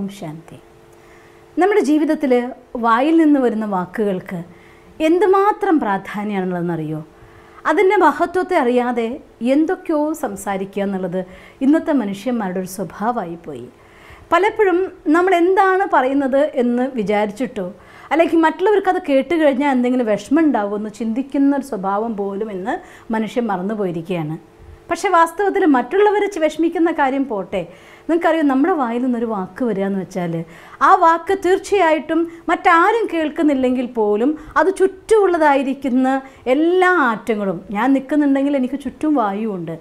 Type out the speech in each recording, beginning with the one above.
ഓം ശാന്തി നമ്മുടെ ജീവിതത്തിൽ വായിൽ നിന്ന് വരുന്ന വാക്കുകൾക്ക് എന്തുമാത്രം പ്രാധാന്യമാണുള്ളതെന്നറിയോ അതിൻ്റെ മഹത്വത്തെ അറിയാതെ എന്തൊക്കെയോ സംസാരിക്കുക എന്നുള്ളത് ഇന്നത്തെ മനുഷ്യന്മാരുടെ ഒരു സ്വഭാവമായി പോയി പലപ്പോഴും നമ്മൾ എന്താണ് പറയുന്നത് എന്ന് വിചാരിച്ചിട്ടോ അല്ലെങ്കിൽ മറ്റുള്ളവർക്ക് അത് കേട്ട് കഴിഞ്ഞാൽ എന്തെങ്കിലും വിഷമം ഉണ്ടാവുമെന്ന് ചിന്തിക്കുന്ന ഒരു സ്വഭാവം പോലും ഇന്ന് മനുഷ്യൻ മറന്നു പോയിരിക്കുകയാണ് പക്ഷേ വാസ്തവത്തിൽ മറ്റുള്ളവർ വിഷമിക്കുന്ന കാര്യം പോട്ടെ നിങ്ങൾക്കറിയാം നമ്മുടെ വായിൽ നിന്നൊരു വാക്ക് വരിക എന്ന് വെച്ചാൽ ആ വാക്ക് തീർച്ചയായിട്ടും മറ്റാരും കേൾക്കുന്നില്ലെങ്കിൽ പോലും അത് ചുറ്റുമുള്ളതായിരിക്കുന്ന എല്ലാ ആറ്റങ്ങളും ഞാൻ നിൽക്കുന്നുണ്ടെങ്കിൽ എനിക്ക് ചുറ്റും വായുവുണ്ട്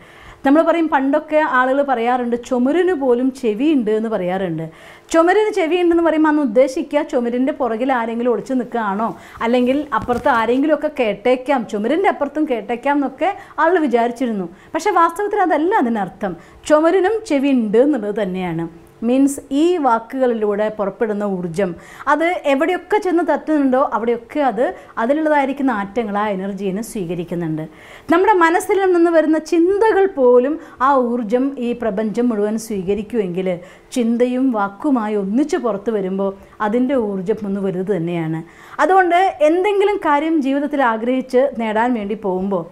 നമ്മൾ പറയും പണ്ടൊക്കെ ആളുകൾ പറയാറുണ്ട് ചുമരിന് പോലും ചെവിയുണ്ട് എന്ന് പറയാറുണ്ട് ചുമരിന് ചെവിയുണ്ടെന്ന് പറയുമ്പോൾ അന്ന് ഉദ്ദേശിക്കുക ചുമരിൻ്റെ പുറകിൽ ആരെങ്കിലും ഒളിച്ചു നിൽക്കുകയാണോ അല്ലെങ്കിൽ അപ്പുറത്ത് ആരെങ്കിലുമൊക്കെ കേട്ടേക്കാം ചുമരിൻ്റെ അപ്പുറത്തും കേട്ടേക്കാം എന്നൊക്കെ ആളുകൾ വിചാരിച്ചിരുന്നു പക്ഷേ വാസ്തവത്തിൽ അതല്ല അതിനർത്ഥം ചുമരിനും ചെവി ഉണ്ട് എന്നുള്ളത് തന്നെയാണ് മീൻസ് ഈ വാക്കുകളിലൂടെ പുറപ്പെടുന്ന ഊർജം അത് എവിടെയൊക്കെ ചെന്ന് തട്ടുന്നുണ്ടോ അവിടെയൊക്കെ അത് അതിലുള്ളതായിരിക്കുന്ന ആറ്റങ്ങൾ ആ എനർജീനെ സ്വീകരിക്കുന്നുണ്ട് നമ്മുടെ മനസ്സിൽ നിന്ന് വരുന്ന ചിന്തകൾ പോലും ആ ഊർജം ഈ പ്രപഞ്ചം മുഴുവൻ സ്വീകരിക്കുമെങ്കിൽ ചിന്തയും വാക്കുമായി ഒന്നിച്ച് പുറത്തു വരുമ്പോൾ അതിൻ്റെ ഊർജം ഒന്ന് വലുത് തന്നെയാണ് അതുകൊണ്ട് എന്തെങ്കിലും കാര്യം ജീവിതത്തിൽ ആഗ്രഹിച്ച് നേടാൻ വേണ്ടി പോകുമ്പോൾ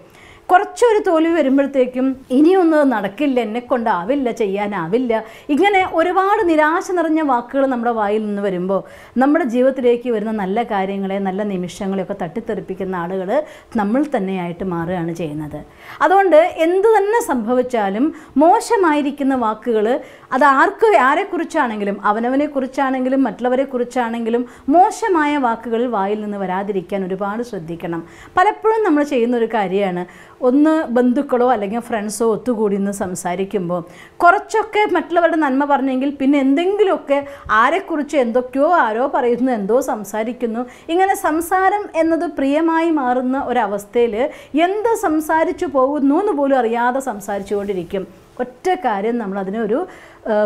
കുറച്ചൊരു തോൽവി വരുമ്പോഴത്തേക്കും ഇനിയൊന്നും നടക്കില്ല എന്നെ കൊണ്ടാവില്ല ചെയ്യാനാവില്ല ഇങ്ങനെ ഒരുപാട് നിരാശ നിറഞ്ഞ വാക്കുകൾ നമ്മുടെ വായിൽ നിന്ന് വരുമ്പോൾ നമ്മുടെ ജീവിതത്തിലേക്ക് വരുന്ന നല്ല കാര്യങ്ങളെ നല്ല നിമിഷങ്ങളെയൊക്കെ തട്ടിത്തെറിപ്പിക്കുന്ന ആളുകൾ നമ്മൾ തന്നെയായിട്ട് മാറുകയാണ് ചെയ്യുന്നത് അതുകൊണ്ട് എന്തു തന്നെ സംഭവിച്ചാലും മോശമായിരിക്കുന്ന വാക്കുകൾ അത് ആർക്ക് ആരെക്കുറിച്ചാണെങ്കിലും അവനവനെ കുറിച്ചാണെങ്കിലും മറ്റുള്ളവരെ കുറിച്ചാണെങ്കിലും മോശമായ വാക്കുകൾ വായിൽ നിന്ന് വരാതിരിക്കാൻ ഒരുപാട് ശ്രദ്ധിക്കണം പലപ്പോഴും നമ്മൾ ചെയ്യുന്ന ഒരു കാര്യമാണ് ഒന്ന് ബന്ധുക്കളോ അല്ലെങ്കിൽ ഫ്രണ്ട്സോ ഒത്തുകൂടി നിന്ന് സംസാരിക്കുമ്പോൾ കുറച്ചൊക്കെ മറ്റുള്ളവരുടെ നന്മ പറഞ്ഞെങ്കിൽ പിന്നെ എന്തെങ്കിലുമൊക്കെ ആരെക്കുറിച്ച് എന്തൊക്കെയോ ആരോ പറയുന്നു എന്തോ സംസാരിക്കുന്നു ഇങ്ങനെ സംസാരം എന്നത് പ്രിയമായി മാറുന്ന ഒരവസ്ഥയിൽ എന്ത് സംസാരിച്ചു പോകുന്നു എന്ന് പോലും അറിയാതെ സംസാരിച്ചുകൊണ്ടിരിക്കും ഒറ്റ കാര്യം നമ്മൾ അതിനൊരു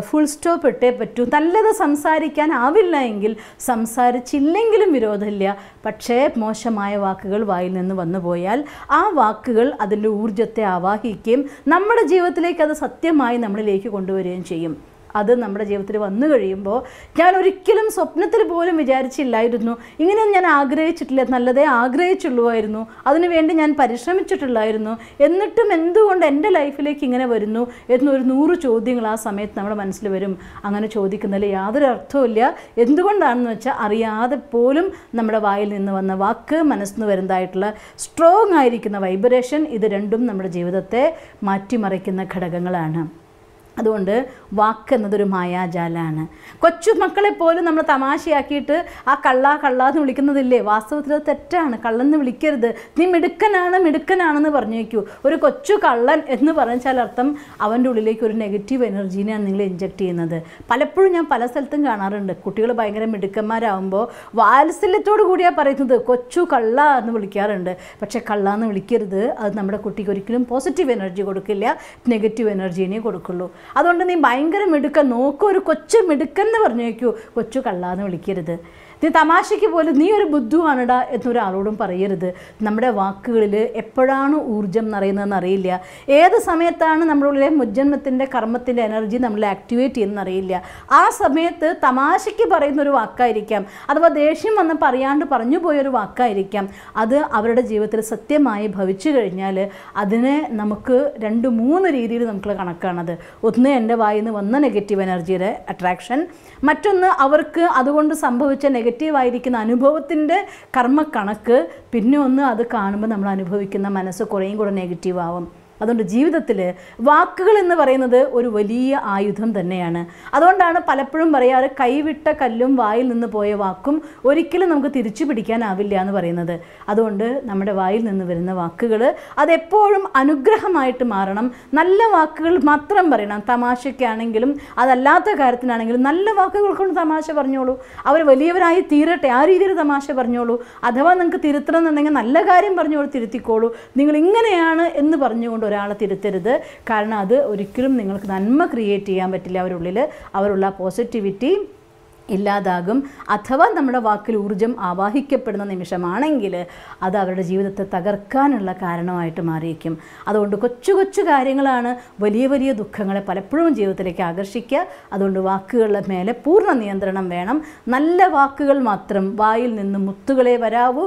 ഫുൾ സ്റ്റോപ്പ് ഇട്ടേ പറ്റൂ നല്ലത് സംസാരിക്കാനാവില്ല എങ്കിൽ സംസാരിച്ചില്ലെങ്കിലും വിരോധമില്ല പക്ഷേ മോശമായ വാക്കുകൾ വായിൽ നിന്ന് വന്നു പോയാൽ ആ വാക്കുകൾ അതിൻ്റെ ഊർജത്തെ ആവാഹിക്കുകയും നമ്മുടെ ജീവിതത്തിലേക്ക് അത് സത്യമായി നമ്മളിലേക്ക് കൊണ്ടുവരികയും ചെയ്യും അത് നമ്മുടെ ജീവിതത്തിൽ വന്നു കഴിയുമ്പോൾ ഞാൻ ഒരിക്കലും സ്വപ്നത്തിൽ പോലും വിചാരിച്ചില്ലായിരുന്നു ഇങ്ങനെ ഞാൻ ആഗ്രഹിച്ചിട്ടില്ല നല്ലതേ ആഗ്രഹിച്ചുള്ളുവായിരുന്നു അതിനുവേണ്ടി ഞാൻ പരിശ്രമിച്ചിട്ടുള്ളായിരുന്നു എന്നിട്ടും എന്തുകൊണ്ട് എൻ്റെ ലൈഫിലേക്ക് ഇങ്ങനെ വരുന്നു എന്നൊരു നൂറ് ചോദ്യങ്ങൾ ആ സമയത്ത് നമ്മുടെ മനസ്സിൽ വരും അങ്ങനെ ചോദിക്കുന്നതിൽ യാതൊരു അർത്ഥവും എന്തുകൊണ്ടാണെന്ന് വെച്ചാൽ അറിയാതെ പോലും നമ്മുടെ വായിൽ നിന്ന് വന്ന വാക്ക് മനസ്സിൽ നിന്ന് വരുന്നതായിട്ടുള്ള സ്ട്രോങ് ആയിരിക്കുന്ന വൈബ്രേഷൻ ഇത് രണ്ടും നമ്മുടെ ജീവിതത്തെ മാറ്റിമറിക്കുന്ന ഘടകങ്ങളാണ് അതുകൊണ്ട് വാക്ക് എന്നതൊരു മായാജാലാണ് കൊച്ചു മക്കളെ പോലും നമ്മൾ തമാശയാക്കിയിട്ട് ആ കള്ള കള്ള എന്ന് വിളിക്കുന്നതില്ലേ വാസ്തവത്തിൽ അത് തെറ്റാണ് കള്ളെന്ന് വിളിക്കരുത് നീ മിടുക്കനാണ് മിടുക്കനാണെന്ന് പറഞ്ഞു വയ്ക്കൂ ഒരു കൊച്ചു കള്ളൻ എന്ന് പറഞ്ഞാൽ അർത്ഥം അവൻ്റെ ഉള്ളിലേക്ക് ഒരു നെഗറ്റീവ് എനർജീനെയാണ് നിങ്ങൾ ഇഞ്ചക്ട് ചെയ്യുന്നത് പലപ്പോഴും ഞാൻ പല സ്ഥലത്തും കാണാറുണ്ട് കുട്ടികൾ ഭയങ്കര മിടുക്കന്മാരാകുമ്പോൾ വാത്സല്യത്തോടു കൂടിയാണ് പറയുന്നത് കൊച്ചു കള്ള എന്ന് വിളിക്കാറുണ്ട് പക്ഷേ കള്ള എന്ന് വിളിക്കരുത് അത് നമ്മുടെ കുട്ടിക്ക് ഒരിക്കലും പോസിറ്റീവ് എനർജി കൊടുക്കില്ല നെഗറ്റീവ് എനർജീനെ കൊടുക്കുള്ളൂ അതുകൊണ്ട് നീ ഭയങ്കര മിടുക്ക നോക്കൂ ഒരു കൊച്ചു മിടുക്കൻ എന്ന് പറഞ്ഞു വയ്ക്കൂ കൊച്ചു കള്ളാന്ന് വിളിക്കരുത് നീ തമാശയ്ക്ക് പോലും നീ ഒരു ബുദ്ധുവാണടാ എന്നൊരാളോടും പറയരുത് നമ്മുടെ വാക്കുകളിൽ എപ്പോഴാണ് ഊർജ്ജം നിറയുന്നതെന്ന് അറിയില്ല ഏത് സമയത്താണ് നമ്മളുടെ മുജ്ജന്മത്തിൻ്റെ കർമ്മത്തിൻ്റെ എനർജി നമ്മൾ ആക്ടിവേറ്റ് ചെയ്യുന്ന അറിയില്ല ആ സമയത്ത് തമാശയ്ക്ക് പറയുന്ന ഒരു വാക്കായിരിക്കാം അഥവാ ദേഷ്യം വന്ന് പറയാണ്ട് പറഞ്ഞു പോയൊരു വാക്കായിരിക്കാം അത് അവരുടെ ജീവിതത്തിൽ സത്യമായി ഭവിച്ചു കഴിഞ്ഞാൽ അതിനെ നമുക്ക് രണ്ട് മൂന്ന് രീതിയിൽ നമുക്ക് കണക്കാണത് ഒന്ന് എൻ്റെ വായിൽ നിന്ന് വന്ന നെഗറ്റീവ് എനർജിയുടെ അട്രാക്ഷൻ മറ്റൊന്ന് അവർക്ക് അതുകൊണ്ട് സംഭവിച്ച നെഗറ്റീവ് നെഗറ്റീവായിരിക്കുന്ന അനുഭവത്തിൻ്റെ കർമ്മ കണക്ക് പിന്നെ ഒന്ന് അത് കാണുമ്പോൾ നമ്മൾ അനുഭവിക്കുന്ന മനസ്സ് കുറേയും കൂടെ ആവും അതുകൊണ്ട് ജീവിതത്തിൽ വാക്കുകൾ എന്ന് പറയുന്നത് ഒരു വലിയ ആയുധം തന്നെയാണ് അതുകൊണ്ടാണ് പലപ്പോഴും പറയാറ് കൈവിട്ട കല്ലും വായിൽ നിന്ന് പോയ വാക്കും ഒരിക്കലും നമുക്ക് തിരിച്ചു പിടിക്കാനാവില്ല എന്ന് പറയുന്നത് അതുകൊണ്ട് നമ്മുടെ വായിൽ നിന്ന് വരുന്ന വാക്കുകൾ അതെപ്പോഴും അനുഗ്രഹമായിട്ട് മാറണം നല്ല വാക്കുകൾ മാത്രം പറയണം തമാശയ്ക്കാണെങ്കിലും അതല്ലാത്ത കാര്യത്തിനാണെങ്കിലും നല്ല വാക്കുകൾ കൊണ്ട് തമാശ പറഞ്ഞോളൂ അവർ വലിയവരായി തീരട്ടെ ആ രീതിയിൽ തമാശ പറഞ്ഞോളൂ അഥവാ നിങ്ങൾക്ക് തിരുത്തണം എന്നുണ്ടെങ്കിൽ നല്ല കാര്യം പറഞ്ഞോളൂ തിരുത്തിക്കോളൂ നിങ്ങൾ ഇങ്ങനെയാണ് എന്ന് പറഞ്ഞുകൊണ്ട് ഒരാളെ തിരുത്തരുത് കാരണം അത് ഒരിക്കലും നിങ്ങൾക്ക് നന്മ ക്രിയേറ്റ് ചെയ്യാൻ പറ്റില്ല അവരുള്ളിൽ അവരുള്ള പോസിറ്റിവിറ്റി ഇല്ലാതാകും അഥവാ നമ്മുടെ വാക്കിൽ ഊർജം ആവാഹിക്കപ്പെടുന്ന നിമിഷമാണെങ്കിൽ അത് അവരുടെ ജീവിതത്തെ തകർക്കാനുള്ള കാരണമായിട്ട് മാറിയിരിക്കും അതുകൊണ്ട് കൊച്ചു കൊച്ചു കാര്യങ്ങളാണ് വലിയ വലിയ ദുഃഖങ്ങളെ പലപ്പോഴും ജീവിതത്തിലേക്ക് ആകർഷിക്കുക അതുകൊണ്ട് വാക്കുകളുടെ മേലെ പൂർണ്ണ നിയന്ത്രണം വേണം നല്ല വാക്കുകൾ മാത്രം വായിൽ നിന്ന് മുത്തുകളെ വരാവൂ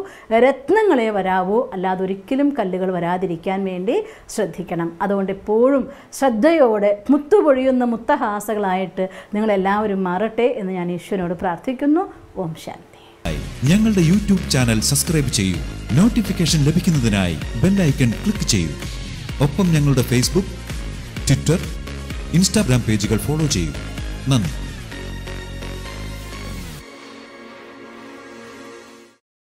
രത്നങ്ങളെ വരാവൂ അല്ലാതെ ഒരിക്കലും കല്ലുകൾ വരാതിരിക്കാൻ വേണ്ടി ശ്രദ്ധിക്കണം അതുകൊണ്ട് എപ്പോഴും ശ്രദ്ധയോടെ മുത്തുപൊഴിയുന്ന മുത്തഹാസകളായിട്ട് നിങ്ങളെല്ലാവരും മാറട്ടെ എന്ന് ഞാൻ ഈശ്വര ഈശ്വരനോട് പ്രാർത്ഥിക്കുന്നു ഓം ശാന്തി ഞങ്ങളുടെ യൂട്യൂബ് ചാനൽ സബ്സ്ക്രൈബ് ചെയ്യൂ നോട്ടിഫിക്കേഷൻ ലഭിക്കുന്നതിനായി ബെല്ലൈക്കൺ ക്ലിക്ക് ചെയ്യൂ ഒപ്പം ഞങ്ങളുടെ ഫേസ്ബുക്ക് ട്വിറ്റർ ഇൻസ്റ്റാഗ്രാം പേജുകൾ ഫോളോ ചെയ്യൂ നന്ദി